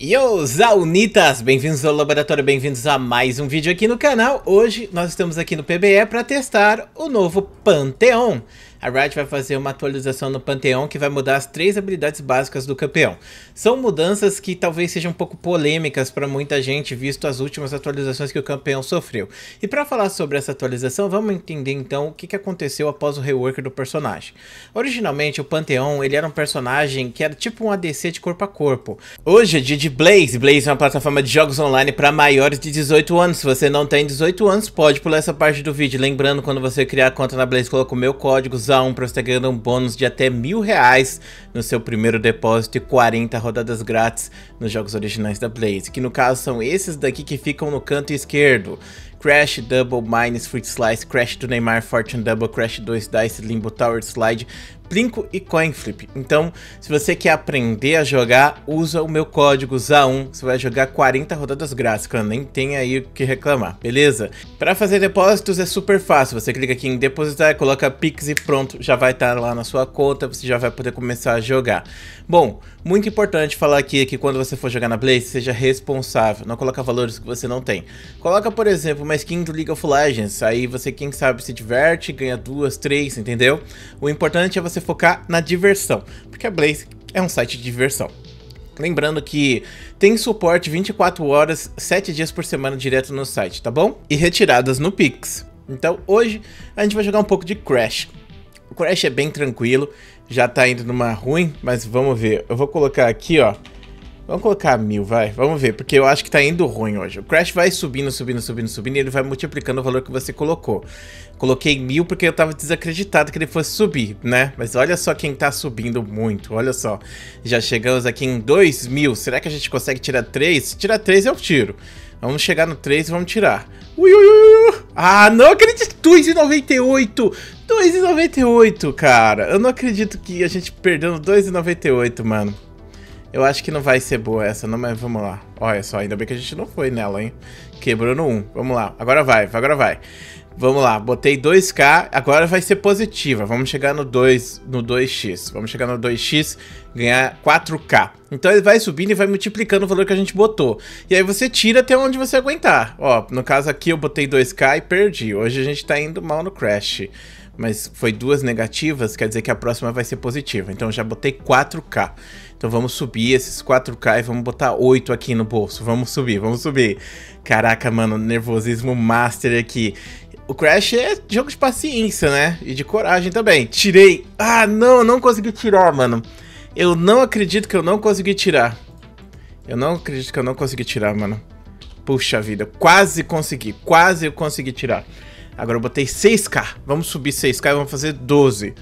Yo, Zaunitas! Bem-vindos ao laboratório, bem-vindos a mais um vídeo aqui no canal. Hoje nós estamos aqui no PBE para testar o novo Pantheon a Riot vai fazer uma atualização no Panteão que vai mudar as três habilidades básicas do campeão. São mudanças que talvez sejam um pouco polêmicas para muita gente, visto as últimas atualizações que o campeão sofreu. E para falar sobre essa atualização, vamos entender então o que, aconteceu após o rework do personagem. Originalmente, o Panteão ele era um personagem que era tipo um ADC de corpo a corpo. Hoje é dia de Blaze. Blaze é uma plataforma de jogos online para maiores de 18 anos. Se você não tem 18 anos, pode pular essa parte do vídeo. Lembrando, quando você criar a conta na Blaze, coloca o meu código 1 para você ganhar um bônus de até mil reais no seu primeiro depósito e 40 rodadas grátis nos jogos originais da Blaze, que no caso são esses daqui que ficam no canto esquerdo. Crash, Double, Mines, Fruit Slice, Crash do Neymar, Fortune Double, Crash 2 Dice, Limbo Tower Slide, Plinko e Coinflip. Então, se você quer aprender a jogar, usa o meu código ZA1. Você vai jogar 40 rodadas grátis, cara. Nem tem aí o que reclamar, beleza? Para fazer depósitos é super fácil. Você clica aqui em depositar, coloca Pix e pronto. Já vai estar lá na sua conta, você já vai poder começar a jogar. Bom, muito importante falar aqui que quando você for jogar na Blaze, seja responsável. Não coloca valores que você não tem. Coloca, por exemplo, uma skin do League of Legends. Aí você, quem sabe, se diverte, ganha duas, três, entendeu? O importante é você você focar na diversão, porque a Blaze é um site de diversão. Lembrando que tem suporte 24 horas, 7 dias por semana direto no site, tá bom? E retiradas no Pix. Então hoje a gente vai jogar um pouco de Crash. O Crash é bem tranquilo, já tá indo numa ruim, mas vamos ver. Eu vou colocar aqui, ó, Vamos colocar mil, vai. Vamos ver, porque eu acho que tá indo ruim hoje. O Crash vai subindo, subindo, subindo, subindo e ele vai multiplicando o valor que você colocou. Coloquei mil porque eu tava desacreditado que ele fosse subir, né? Mas olha só quem tá subindo muito, olha só. Já chegamos aqui em dois mil. Será que a gente consegue tirar três? Se tirar três, eu tiro. Vamos chegar no três e vamos tirar. Ui, ui, ui, ui. Ah, não acredito. 2,98. 2,98, cara. Eu não acredito que a gente perdendo 2,98, mano. Eu acho que não vai ser boa essa, não, mas vamos lá. Olha só, ainda bem que a gente não foi nela, hein? Quebrou no 1. Vamos lá, agora vai, agora vai. Vamos lá, botei 2k, agora vai ser positiva. Vamos chegar no 2, no 2x. Vamos chegar no 2x, ganhar 4k. Então ele vai subindo e vai multiplicando o valor que a gente botou. E aí você tira até onde você aguentar. Ó, no caso aqui eu botei 2k e perdi. Hoje a gente tá indo mal no Crash mas foi duas negativas, quer dizer que a próxima vai ser positiva. Então já botei 4K. Então vamos subir esses 4K e vamos botar 8 aqui no bolso. Vamos subir, vamos subir. Caraca, mano, nervosismo master aqui. O Crash é jogo de paciência, né? E de coragem também. Tirei. Ah, não, eu não consegui tirar, mano. Eu não acredito que eu não consegui tirar. Eu não acredito que eu não consegui tirar, mano. Puxa vida, quase consegui, quase eu consegui tirar. Agora eu botei 6K. Vamos subir 6K e vamos fazer 12.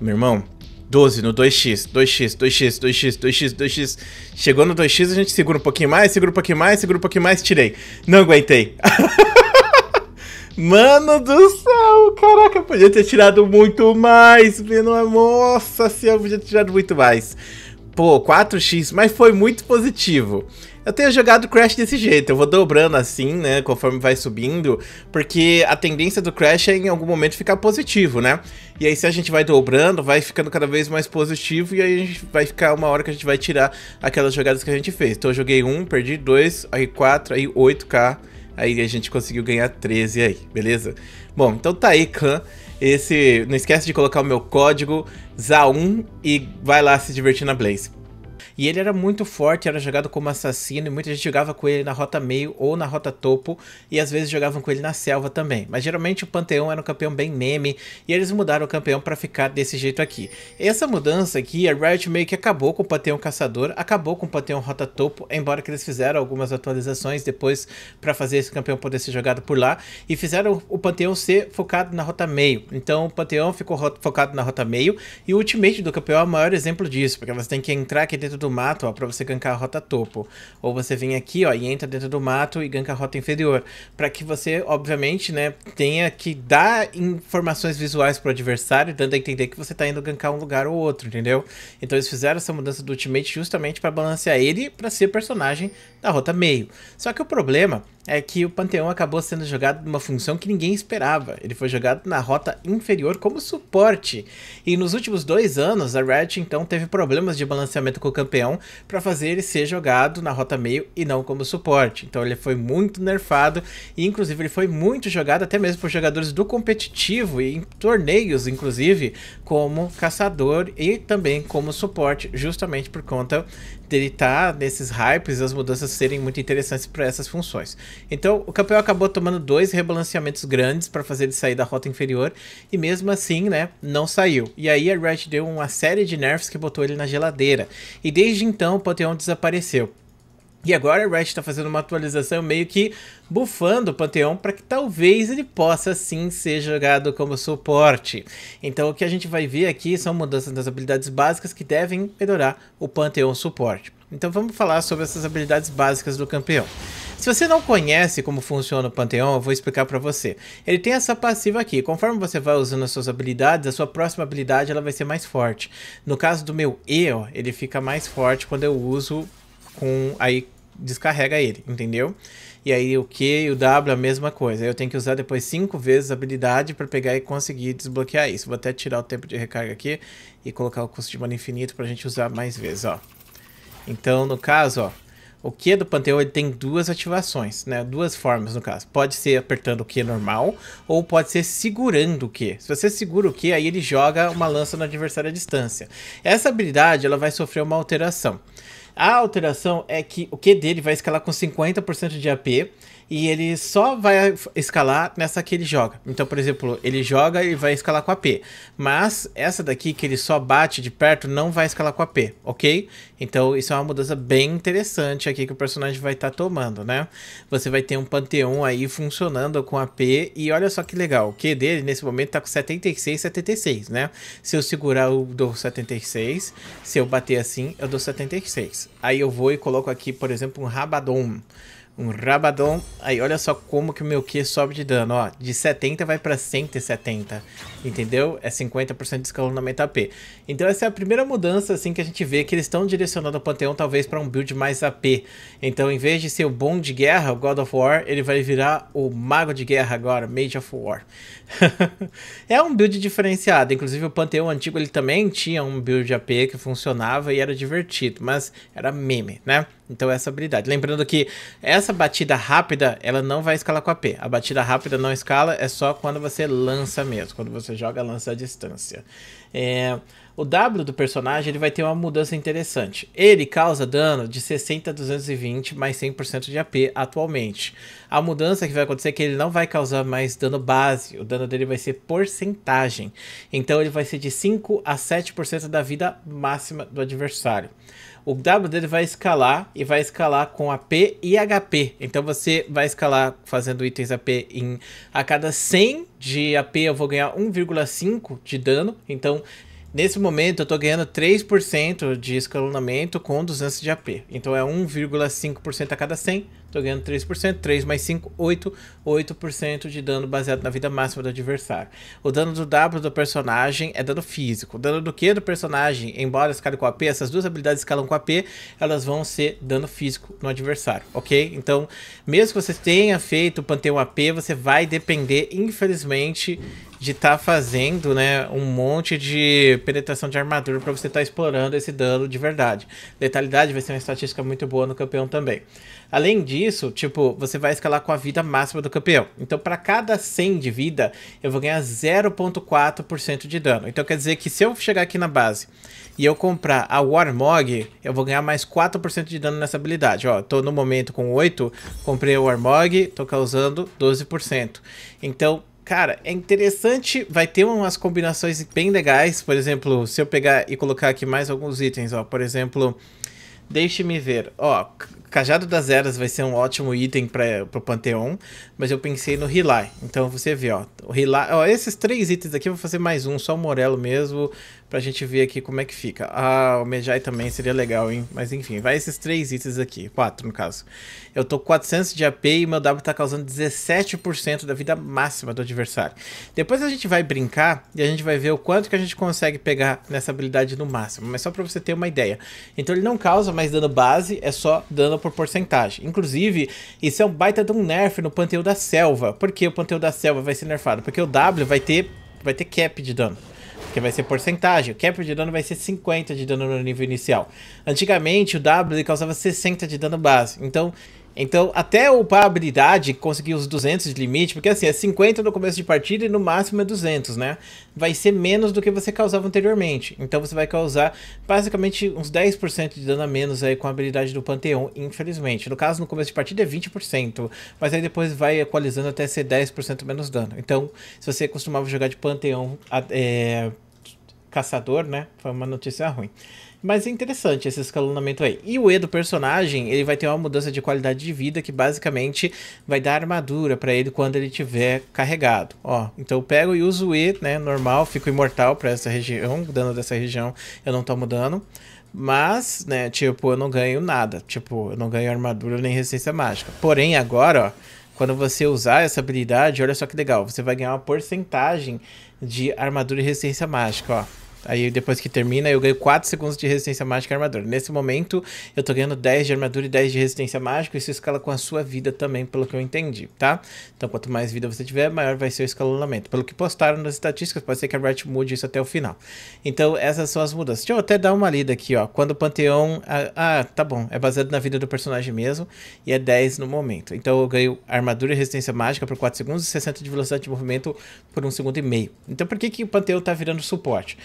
Meu irmão, 12 no 2x, 2x, 2x, 2x, 2x, 2x. Chegou no 2x, a gente segura um pouquinho mais, segura um pouquinho mais, segura um pouquinho mais, tirei. Não aguentei. Mano do céu, caraca, eu podia ter tirado muito mais, menor. Nossa senhora, eu podia ter tirado muito mais. Pô, 4x, mas foi muito positivo. Eu tenho jogado Crash desse jeito, eu vou dobrando assim, né, conforme vai subindo, porque a tendência do Crash é em algum momento ficar positivo, né? E aí se a gente vai dobrando, vai ficando cada vez mais positivo e aí a gente vai ficar uma hora que a gente vai tirar aquelas jogadas que a gente fez. Então eu joguei um, perdi dois, aí quatro, aí 8k, aí a gente conseguiu ganhar 13 aí, beleza? Bom, então tá aí, Khan. Esse, não esquece de colocar o meu código ZA1 e vai lá se divertir na Blaze. E ele era muito forte, era jogado como assassino, e muita gente jogava com ele na rota meio ou na rota topo, e às vezes jogavam com ele na selva também. Mas geralmente o Panteão era um campeão bem meme, e eles mudaram o campeão para ficar desse jeito aqui. Essa mudança aqui, a Riot meio que acabou com o Panteão Caçador, acabou com o Panteão Rota Topo, embora que eles fizeram algumas atualizações depois para fazer esse campeão poder ser jogado por lá, e fizeram o Panteão ser focado na rota meio. Então o Panteão ficou focado na rota meio, e o Ultimate do campeão é o maior exemplo disso, porque você tem que entrar aqui dentro do do mato, ó, pra você gankar a rota topo. Ou você vem aqui, ó, e entra dentro do mato e ganka a rota inferior. para que você, obviamente, né, tenha que dar informações visuais pro adversário, dando a entender que você tá indo gankar um lugar ou outro, entendeu? Então eles fizeram essa mudança do ultimate justamente para balancear ele para ser personagem da rota meio. Só que o problema é que o Panteão acabou sendo jogado numa função que ninguém esperava. Ele foi jogado na rota inferior como suporte. E nos últimos dois anos, a Riot então teve problemas de balanceamento com o campeão campeão para fazer ele ser jogado na rota meio e não como suporte. Então ele foi muito nerfado e inclusive ele foi muito jogado até mesmo por jogadores do competitivo e em torneios inclusive como caçador e também como suporte justamente por conta dele estar tá nesses hypes, as mudanças serem muito interessantes para essas funções. Então, o campeão acabou tomando dois rebalanceamentos grandes para fazer ele sair da rota inferior, e mesmo assim, né, não saiu. E aí a Red deu uma série de nerfs que botou ele na geladeira, e desde então o Panteão desapareceu. E agora o Riot está fazendo uma atualização meio que bufando o Panteão para que talvez ele possa sim ser jogado como suporte. Então o que a gente vai ver aqui são mudanças nas habilidades básicas que devem melhorar o Panteão suporte. Então vamos falar sobre essas habilidades básicas do campeão. Se você não conhece como funciona o Panteão, eu vou explicar para você. Ele tem essa passiva aqui. Conforme você vai usando as suas habilidades, a sua próxima habilidade ela vai ser mais forte. No caso do meu E, ó, ele fica mais forte quando eu uso com aí descarrega ele, entendeu? E aí o Q e o W a mesma coisa. Eu tenho que usar depois cinco vezes a habilidade para pegar e conseguir desbloquear isso. Vou até tirar o tempo de recarga aqui e colocar o custo de mana infinito para a gente usar mais vezes, ó. Então, no caso, ó, o Q do Panteão ele tem duas ativações, né? Duas formas no caso. Pode ser apertando o Q normal ou pode ser segurando o Q. Se você segura o Q, aí ele joga uma lança no adversário à distância. Essa habilidade ela vai sofrer uma alteração. A alteração é que o Q dele vai escalar com 50% de AP e ele só vai escalar nessa que ele joga. Então, por exemplo, ele joga e vai escalar com AP. Mas essa daqui que ele só bate de perto não vai escalar com AP, ok? Então isso é uma mudança bem interessante aqui que o personagem vai estar tá tomando, né? Você vai ter um pantheon aí funcionando com AP e olha só que legal, o Q dele nesse momento tá com 76, 76, né? Se eu segurar eu dou 76, se eu bater assim eu dou 76. Aí eu vou e coloco aqui, por exemplo, um Rabadon. Um Rabadon. Aí, olha só como que o meu Q sobe de dano, ó. De 70 vai pra 170, entendeu? É 50% de escalonamento AP. Então essa é a primeira mudança, assim, que a gente vê que eles estão direcionando o Panteão, talvez, para um build mais AP. Então, em vez de ser o Bom de Guerra, o God of War, ele vai virar o Mago de Guerra agora, Mage of War. é um build diferenciado. Inclusive, o Panteão antigo, ele também tinha um build AP que funcionava e era divertido, mas era meme, né? Então essa habilidade. Lembrando que essa batida rápida, ela não vai escalar com AP. A batida rápida não escala, é só quando você lança mesmo, quando você joga lança à distância. É... O W do personagem ele vai ter uma mudança interessante. Ele causa dano de 60 a 220 mais 100% de AP atualmente. A mudança que vai acontecer é que ele não vai causar mais dano base, o dano dele vai ser porcentagem. Então ele vai ser de 5 a 7% da vida máxima do adversário. O W dele vai escalar e vai escalar com AP e HP. Então você vai escalar fazendo itens AP em a cada 100 de AP eu vou ganhar 1,5 de dano. Então Nesse momento eu tô ganhando 3% de escalonamento com 200 de AP. Então é 1,5% a cada 100. Tô ganhando 3%, 3 mais 5, 8, 8% de dano baseado na vida máxima do adversário. O dano do W do personagem é dano físico. O dano do Q do personagem, embora escale com AP, essas duas habilidades escalam com AP, elas vão ser dano físico no adversário, ok? Então, mesmo que você tenha feito o Panteão AP, você vai depender, infelizmente, de estar tá fazendo, né, um monte de penetração de armadura para você estar tá explorando esse dano de verdade. Letalidade vai ser uma estatística muito boa no campeão também. Além disso, isso, tipo, você vai escalar com a vida máxima do campeão. Então, para cada 100 de vida, eu vou ganhar 0.4% de dano. Então, quer dizer que se eu chegar aqui na base e eu comprar a Warmog, eu vou ganhar mais 4% de dano nessa habilidade. Ó, tô no momento com 8, comprei a Warmog, tô causando 12%. Então, cara, é interessante, vai ter umas combinações bem legais, por exemplo, se eu pegar e colocar aqui mais alguns itens, ó, por exemplo, Deixe-me ver. Ó, Cajado das Eras vai ser um ótimo item para o Panteão, mas eu pensei no Hilai. Então você vê, ó, o Hilai, ó, esses três itens aqui eu vou fazer mais um, só o Morello mesmo, pra gente ver aqui como é que fica. Ah, o Mejai também seria legal, hein? Mas enfim, vai esses três itens aqui. Quatro, no caso. Eu tô com 400 de AP e meu W tá causando 17% da vida máxima do adversário. Depois a gente vai brincar e a gente vai ver o quanto que a gente consegue pegar nessa habilidade no máximo. Mas só pra você ter uma ideia. Então ele não causa mais dano base, é só dano por porcentagem. Inclusive, isso é um baita de um nerf no Panteão da Selva. Por que o Panteão da Selva vai ser nerfado? Porque o W vai ter, vai ter cap de dano que vai ser porcentagem. O cap de dano vai ser 50 de dano no nível inicial. Antigamente, o W causava 60 de dano base. Então, então, até upar a habilidade, conseguir os 200 de limite, porque assim, é 50 no começo de partida e no máximo é 200, né? Vai ser menos do que você causava anteriormente. Então, você vai causar basicamente uns 10% de dano a menos aí com a habilidade do Panteão, infelizmente. No caso, no começo de partida é 20%, mas aí depois vai equalizando até ser 10% menos dano. Então, se você costumava jogar de Panteão é, Caçador, né? Foi uma notícia ruim. Mas é interessante esse escalonamento aí. E o E do personagem, ele vai ter uma mudança de qualidade de vida que basicamente vai dar armadura para ele quando ele tiver carregado. Ó, então eu pego e uso o E, né, normal, fico imortal para essa região, dano dessa região eu não tomo dano. Mas, né, tipo, eu não ganho nada. Tipo, eu não ganho armadura nem resistência mágica. Porém, agora, ó, quando você usar essa habilidade, olha só que legal, você vai ganhar uma porcentagem de armadura e resistência mágica, ó. Aí depois que termina, eu ganho 4 segundos de resistência mágica e armadura. Nesse momento, eu tô ganhando 10 de armadura e 10 de resistência mágica. Isso escala com a sua vida também, pelo que eu entendi, tá? Então, quanto mais vida você tiver, maior vai ser o escalonamento. Pelo que postaram nas estatísticas, pode ser que a Riot mude isso até o final. Então, essas são as mudanças. Deixa eu até dar uma lida aqui, ó. Quando o Panteão... Ah, ah tá bom. É baseado na vida do personagem mesmo. E é 10 no momento. Então, eu ganho armadura e resistência mágica por 4 segundos e 60 de velocidade de movimento por 1 segundo e meio. Então, por que, que o Panteão tá virando suporte?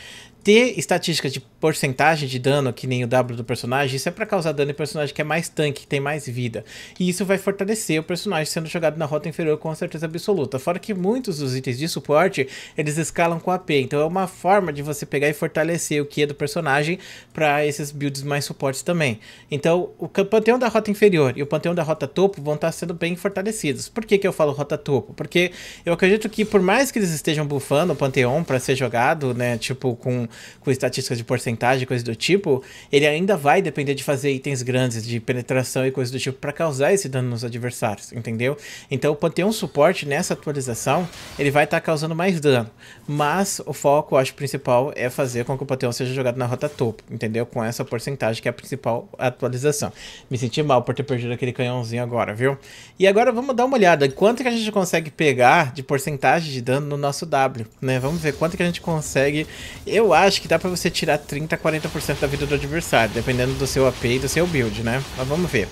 ter estatísticas de porcentagem de dano, que nem o W do personagem, isso é para causar dano em personagem que é mais tanque, que tem mais vida. E isso vai fortalecer o personagem sendo jogado na rota inferior com certeza absoluta. Fora que muitos dos itens de suporte, eles escalam com AP. Então é uma forma de você pegar e fortalecer o que é do personagem para esses builds mais suportes também. Então o panteão da rota inferior e o panteão da rota topo vão estar tá sendo bem fortalecidos. Por que, que eu falo rota topo? Porque eu acredito que por mais que eles estejam bufando o panteão para ser jogado, né, tipo com com estatísticas de porcentagem, coisas do tipo, ele ainda vai depender de fazer itens grandes, de penetração e coisas do tipo, para causar esse dano nos adversários, entendeu? Então o Panteon Suporte nessa atualização, ele vai estar tá causando mais dano. Mas o foco, acho, principal é fazer com que o panteão seja jogado na rota topo, entendeu? Com essa porcentagem que é a principal atualização. Me senti mal por ter perdido aquele canhãozinho agora, viu? E agora vamos dar uma olhada quanto que a gente consegue pegar de porcentagem de dano no nosso W, né? Vamos ver quanto que a gente consegue. Eu acho acho que dá pra você tirar 30, 40% da vida do adversário, dependendo do seu AP e do seu build, né? Mas vamos ver.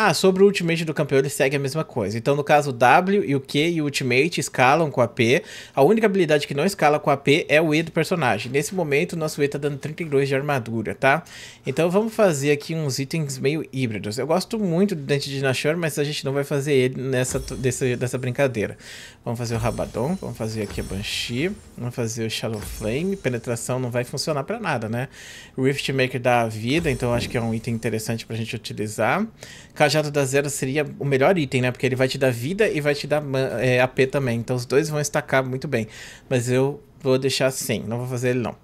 Ah, sobre o ultimate do campeão, ele segue a mesma coisa. Então, no caso, W e o Q e o ultimate escalam com a P. A única habilidade que não escala com a P é o E do personagem. Nesse momento, nosso E tá dando 32 de armadura, tá? Então, vamos fazer aqui uns itens meio híbridos. Eu gosto muito do Dente de Nashor, mas a gente não vai fazer ele nessa dessa, dessa brincadeira. Vamos fazer o Rabadon, vamos fazer aqui a Banshee, vamos fazer o Shadow Flame. Penetração não vai funcionar pra nada, né? Riftmaker dá vida, então acho que é um item interessante pra gente utilizar cajado da zero seria o melhor item, né? Porque ele vai te dar vida e vai te dar é, AP também. Então os dois vão estacar muito bem. Mas eu vou deixar assim, não vou fazer ele não.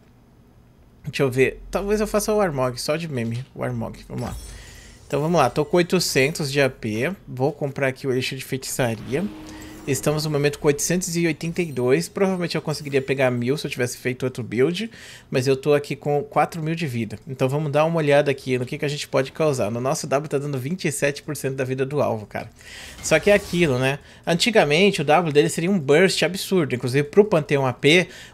Deixa eu ver. Talvez eu faça o Armog, só de meme. O Armog, vamos lá. Então vamos lá, tô com 800 de AP. Vou comprar aqui o eixo de feitiçaria. Estamos no momento com 882. Provavelmente eu conseguiria pegar mil se eu tivesse feito outro build, mas eu tô aqui com 4 mil de vida. Então vamos dar uma olhada aqui no que, que a gente pode causar. No nosso W tá dando 27% da vida do alvo, cara. Só que é aquilo, né? Antigamente o W dele seria um burst absurdo. Inclusive pro Panteão AP,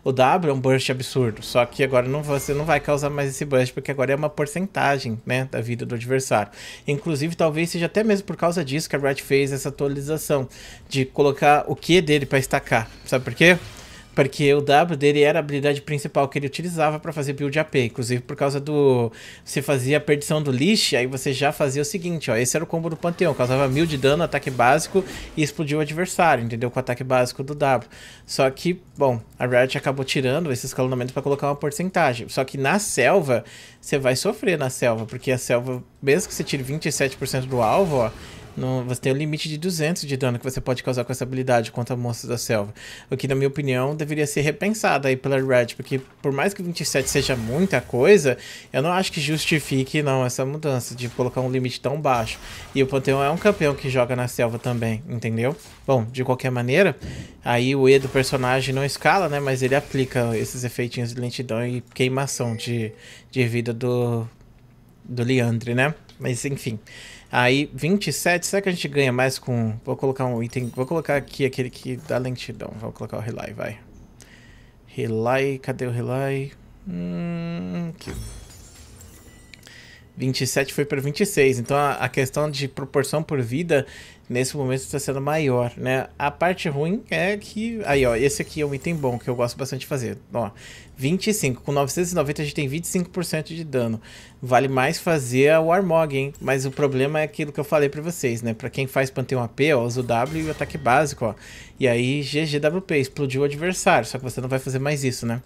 o W é um burst absurdo. Só que agora não, você não vai causar mais esse burst, porque agora é uma porcentagem, né, da vida do adversário. Inclusive talvez seja até mesmo por causa disso que a Riot fez essa atualização de colocar colocar o Q dele para estacar. Sabe por quê? Porque o W dele era a habilidade principal que ele utilizava para fazer build AP. Inclusive por causa do. Você fazia a perdição do lixo, aí você já fazia o seguinte: ó, esse era o combo do Panteão. Causava mil de dano, ataque básico e explodiu o adversário, entendeu? Com o ataque básico do W. Só que, bom, a Riot acabou tirando esse escalonamento para colocar uma porcentagem. Só que na selva, você vai sofrer na selva, porque a selva, mesmo que você tire 27% do alvo, ó no, você tem um limite de 200 de dano que você pode causar com essa habilidade contra monstros da selva. O que, na minha opinião, deveria ser repensado aí pela Red, porque por mais que 27 seja muita coisa, eu não acho que justifique não essa mudança de colocar um limite tão baixo. E o Panteão é um campeão que joga na selva também, entendeu? Bom, de qualquer maneira, aí o E do personagem não escala, né? Mas ele aplica esses efeitinhos de lentidão e queimação de, de vida do, do Leandre, né? Mas enfim. Aí, 27, será que a gente ganha mais com... Vou colocar um item... Vou colocar aqui aquele que dá lentidão. Vou colocar o Relay, vai. Relay, cadê o Relay? Hum, aqui. 27 foi para 26, então a, a questão de proporção por vida nesse momento está sendo maior, né? A parte ruim é que... Aí, ó, esse aqui é um item bom que eu gosto bastante de fazer. Ó, 25. Com 990 a gente tem 25% de dano. Vale mais fazer o Warmog, hein? Mas o problema é aquilo que eu falei pra vocês, né? Pra quem faz Panteão AP, ó, usa o W e o ataque básico, ó. E aí GGWP, explodiu o adversário. Só que você não vai fazer mais isso, né?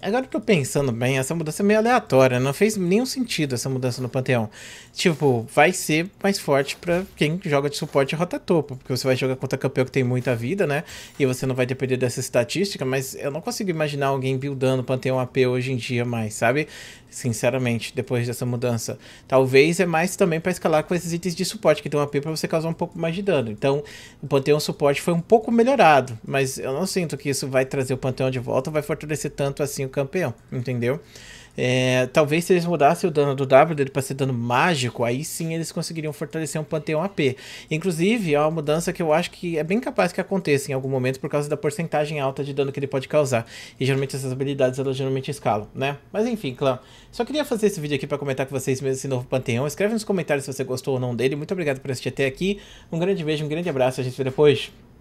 Agora que eu pensando bem, essa mudança é meio aleatória. Não fez nenhum sentido essa mudança no Panteão. Tipo, vai ser mais forte pra quem joga de suporte rota topo. Porque você vai jogar contra campeão que tem muita vida, né? E você não vai depender dessa estatística. Mas eu não consigo imaginar alguém buildando Panteão AP hoje em dia mais, sabe? Sinceramente, depois dessa mudança. Talvez é mais também para escalar com esses itens de suporte que tem um AP para você causar um pouco mais de dano. Então, o Panteão suporte foi um pouco melhorado, mas eu não sinto que isso vai trazer o Panteão de volta, vai fortalecer tanto assim o campeão, entendeu? É, talvez se eles mudassem o dano do W dele para ser dano mágico, aí sim eles conseguiriam fortalecer um Panteão AP. Inclusive, é uma mudança que eu acho que é bem capaz que aconteça em algum momento por causa da porcentagem alta de dano que ele pode causar. E geralmente essas habilidades elas geralmente escalam, né? Mas enfim, clã. Só queria fazer esse vídeo aqui para comentar com vocês mesmo esse novo Panteão. Escreve nos comentários se você gostou ou não dele. Muito obrigado por assistir até aqui. Um grande beijo, um grande abraço. A gente se vê depois.